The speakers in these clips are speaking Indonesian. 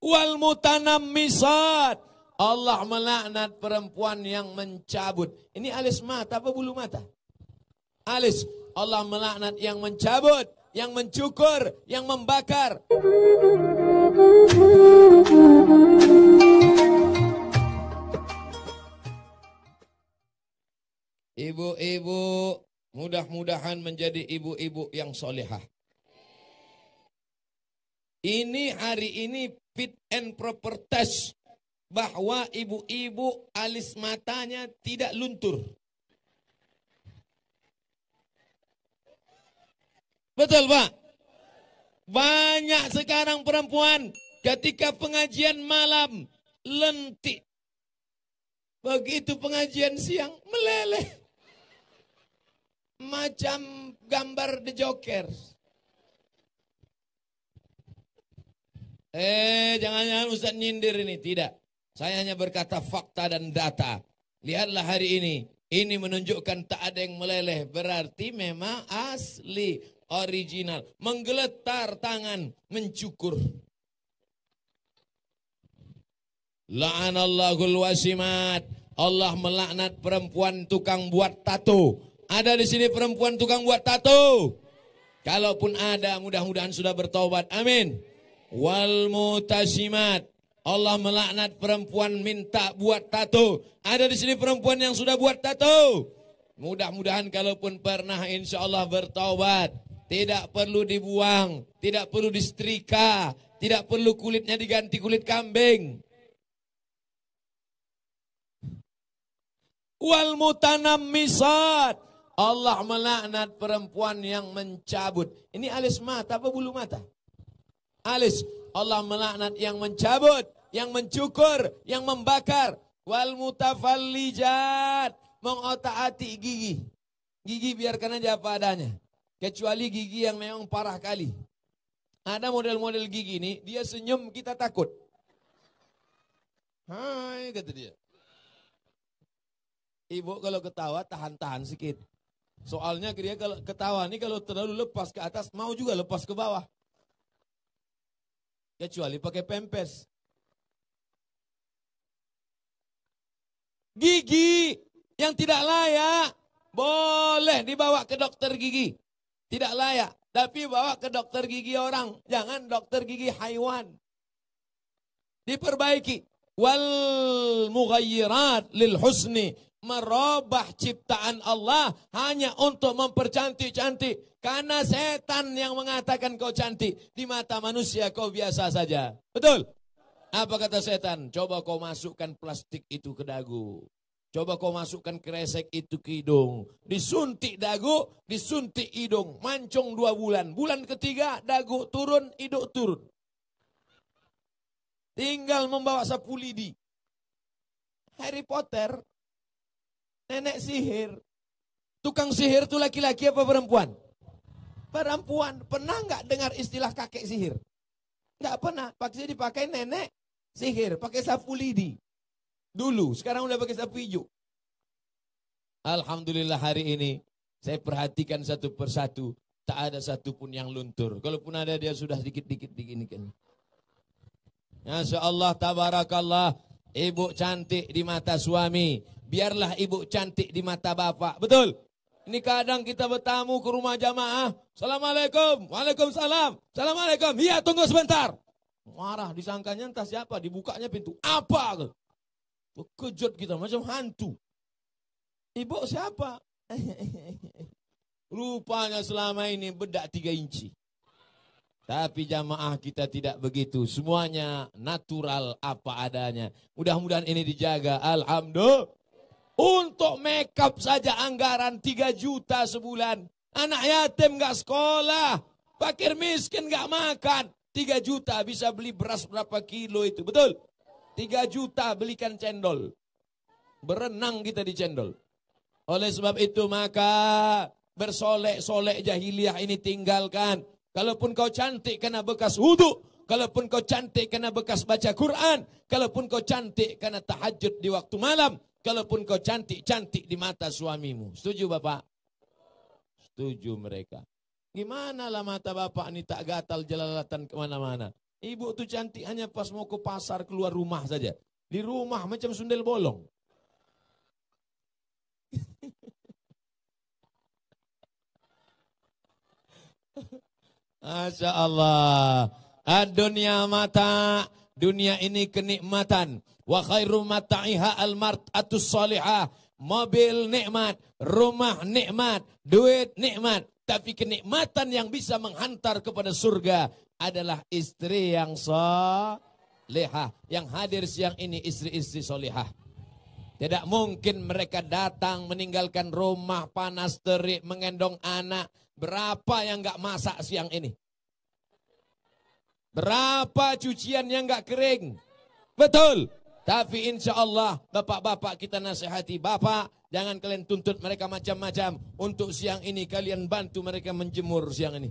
Wal mutanammisat. Allah melaknat perempuan yang mencabut. Ini alis mata apa bulu mata? Alis. Allah melaknat yang mencabut, yang mencukur, yang membakar. Ibu-ibu mudah-mudahan menjadi ibu-ibu yang solehah. Ini hari ini fit and proper test bahwa ibu-ibu alis matanya tidak luntur. Betul Pak? Banyak sekarang perempuan ketika pengajian malam lentik. Begitu pengajian siang meleleh. Macam gambar The Joker. Eh, jangan-jangan Ustaz nyindir ini. Tidak. Saya hanya berkata fakta dan data. Lihatlah hari ini. Ini menunjukkan tak ada yang meleleh. Berarti memang asli, original. Menggeletar tangan, mencukur. La'anallahul wasimat. Allah melaknat perempuan tukang buat tato. Ada di sini perempuan tukang buat tato. Kalaupun ada, mudah-mudahan sudah bertobat. Amin wal mutasimat. Allah melaknat perempuan minta buat tato. Ada di sini perempuan yang sudah buat tato. Mudah-mudahan kalaupun pernah insya Allah bertaubat. Tidak perlu dibuang, tidak perlu distrika, tidak perlu kulitnya diganti kulit kambing. Wal mutanammisat. Allah melaknat perempuan yang mencabut. Ini alis mata apa bulu mata? alis. Allah melaknat yang mencabut, yang mencukur, yang membakar. Wal mutafallijat. Mengotak-atik gigi. Gigi biarkan aja apa adanya. Kecuali gigi yang memang parah kali. Ada model-model gigi ini, dia senyum kita takut. Hai, kata dia. Ibu kalau ketawa tahan-tahan sedikit. Soalnya dia kalau ketawa ini kalau terlalu lepas ke atas mau juga lepas ke bawah. Kecuali pakai pempes. Gigi yang tidak layak boleh dibawa ke dokter gigi. Tidak layak, tapi bawa ke dokter gigi orang. Jangan dokter gigi haiwan. Diperbaiki. Wal mughayyirat lil husni merubah ciptaan Allah hanya untuk mempercantik-cantik. Karena setan yang mengatakan kau cantik, di mata manusia kau biasa saja. Betul? Apa kata setan? Coba kau masukkan plastik itu ke dagu. Coba kau masukkan kresek itu ke hidung. Disuntik dagu, disuntik hidung. Mancung dua bulan. Bulan ketiga dagu turun, hidung turun. Tinggal membawa sapu lidi. Harry Potter Nenek sihir. Tukang sihir itu laki-laki apa perempuan? Perempuan. Pernah nggak dengar istilah kakek sihir? Nggak pernah. Pakai dipakai nenek sihir. Pakai sapu lidi. Dulu. Sekarang udah pakai sapu hijau. Alhamdulillah hari ini. Saya perhatikan satu persatu. Tak ada satupun yang luntur. Kalaupun ada dia sudah dikit-dikit diginikan. Masya Allah, tabarakallah. Ibu cantik di mata suami Biarlah ibu cantik di mata bapak. Betul? Ini kadang kita bertamu ke rumah jamaah. Assalamualaikum. Waalaikumsalam. Assalamualaikum. Iya tunggu sebentar. Marah disangkanya entah siapa. Dibukanya pintu. Apa? Kejut kita macam hantu. Ibu siapa? Rupanya selama ini bedak tiga inci. Tapi jamaah kita tidak begitu. Semuanya natural apa adanya. Mudah-mudahan ini dijaga. Alhamdulillah. Untuk makeup saja anggaran 3 juta sebulan. Anak yatim gak sekolah. Fakir miskin gak makan. 3 juta bisa beli beras berapa kilo itu. Betul? 3 juta belikan cendol. Berenang kita di cendol. Oleh sebab itu maka bersolek-solek jahiliah ini tinggalkan. Kalaupun kau cantik kena bekas wudhu. Kalaupun kau cantik kena bekas baca Quran. Kalaupun kau cantik kena tahajud di waktu malam. Kalaupun kau cantik-cantik di mata suamimu. Setuju Bapak? Setuju mereka. Gimana lah mata Bapak ini tak gatal jelalatan kemana-mana. Ibu tuh cantik hanya pas mau ke pasar keluar rumah saja. Di rumah macam sundel bolong. Masya Allah. Ah, dunia mata, dunia ini kenikmatan wa khairu mata'iha almar'atus salihah mobil nikmat, rumah nikmat, duit nikmat, tapi kenikmatan yang bisa menghantar kepada surga adalah istri yang salihah Yang hadir siang ini istri-istri salihah Tidak mungkin mereka datang meninggalkan rumah panas terik mengendong anak. Berapa yang gak masak siang ini? Berapa cucian yang gak kering? Betul. Tapi insya Allah bapak-bapak kita nasihati bapak jangan kalian tuntut mereka macam-macam. Untuk siang ini kalian bantu mereka menjemur siang ini.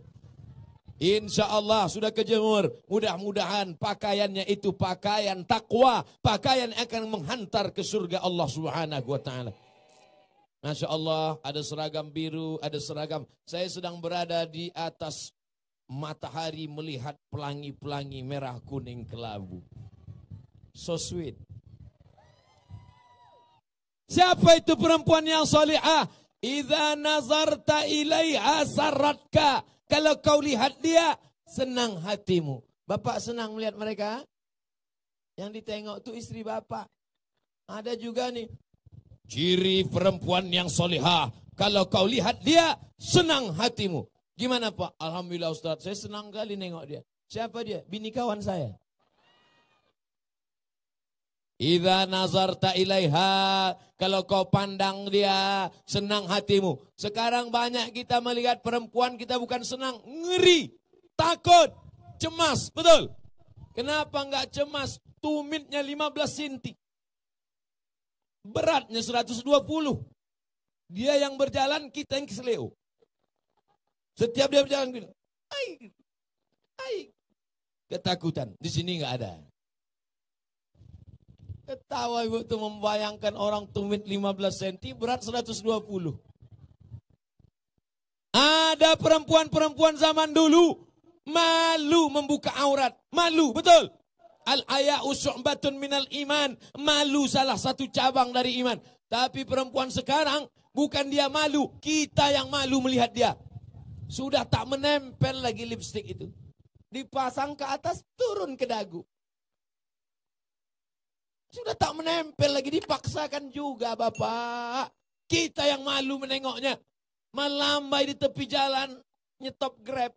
Insya Allah sudah kejemur. Mudah-mudahan pakaiannya itu pakaian takwa, pakaian akan menghantar ke surga Allah Subhanahu wa taala. Masya Allah, ada seragam biru, ada seragam. Saya sedang berada di atas matahari melihat pelangi-pelangi merah kuning kelabu so sweet. Siapa itu perempuan yang salihah? Iza nazarta ilaiha sarratka. Kalau kau lihat dia, senang hatimu. Bapak senang melihat mereka? Yang ditengok tuh istri bapak. Ada juga nih. Ciri perempuan yang solihah. Kalau kau lihat dia, senang hatimu. Gimana Pak? Alhamdulillah Ustaz, saya senang kali nengok dia. Siapa dia? Bini kawan saya. Nazar nazarta ilaiha, kalau kau pandang dia, senang hatimu. Sekarang banyak kita melihat perempuan kita bukan senang, ngeri, takut, cemas, betul? Kenapa enggak cemas? Tumitnya 15 senti Beratnya 120. Dia yang berjalan, kita yang kesleo. Setiap dia berjalan, ai, ai. Ketakutan. Di sini enggak ada. Ketawa ibu tuh membayangkan orang tumit 15 cm berat 120. Ada perempuan-perempuan zaman dulu malu membuka aurat, malu betul. Al aya syu'batun minal iman, malu salah satu cabang dari iman. Tapi perempuan sekarang bukan dia malu, kita yang malu melihat dia. Sudah tak menempel lagi lipstik itu. Dipasang ke atas, turun ke dagu. Sudah tak menempel lagi, dipaksakan juga Bapak. Kita yang malu menengoknya. Melambai di tepi jalan, nyetop grab.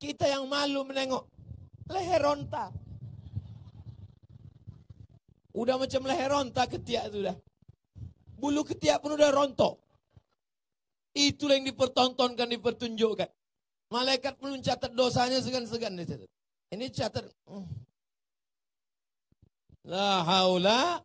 Kita yang malu menengok. Leher ronta. Udah macam leher ronta ketiak sudah. Bulu ketiak pun udah rontok. Itulah yang dipertontonkan, dipertunjukkan. Malaikat pun mencatat dosanya segan-segan. Ini catat, hmm. La haula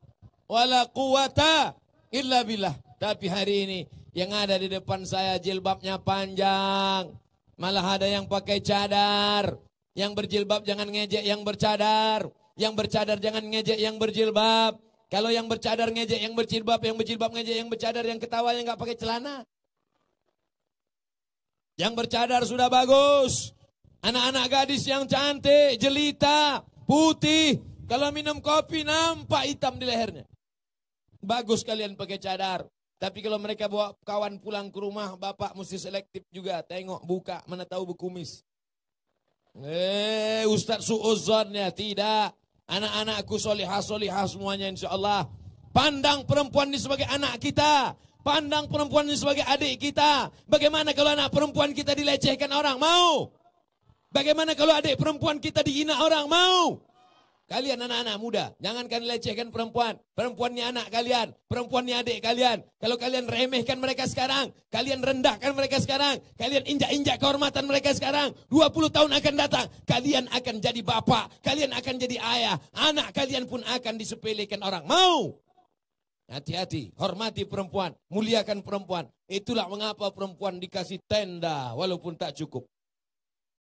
wala quwata illa billah. Tapi hari ini yang ada di depan saya jilbabnya panjang. Malah ada yang pakai cadar. Yang berjilbab jangan ngejek yang bercadar. Yang bercadar jangan ngejek yang berjilbab. Kalau yang bercadar ngejek yang berjilbab, yang berjilbab ngejek yang bercadar, yang ketawa yang nggak pakai celana. Yang bercadar sudah bagus. Anak-anak gadis yang cantik, jelita, putih, kalau minum kopi nampak hitam di lehernya. Bagus kalian pakai cadar. Tapi kalau mereka bawa kawan pulang ke rumah, bapak mesti selektif juga. Tengok, buka, mana tahu berkumis. Eh, Ustaz ya Tidak. Anak-anakku solihah, solihah semuanya insya Allah. Pandang perempuan ini sebagai anak kita. Pandang perempuan ini sebagai adik kita. Bagaimana kalau anak perempuan kita dilecehkan orang? Mau? Bagaimana kalau adik perempuan kita dihina orang? Mau? Kalian anak-anak muda, jangankan lecehkan perempuan. Perempuannya anak kalian, perempuannya adik kalian. Kalau kalian remehkan mereka sekarang, kalian rendahkan mereka sekarang, kalian injak-injak kehormatan mereka sekarang, 20 tahun akan datang, kalian akan jadi bapak, kalian akan jadi ayah, anak kalian pun akan disepelekan orang. Mau? Hati-hati, hormati perempuan, muliakan perempuan. Itulah mengapa perempuan dikasih tenda walaupun tak cukup.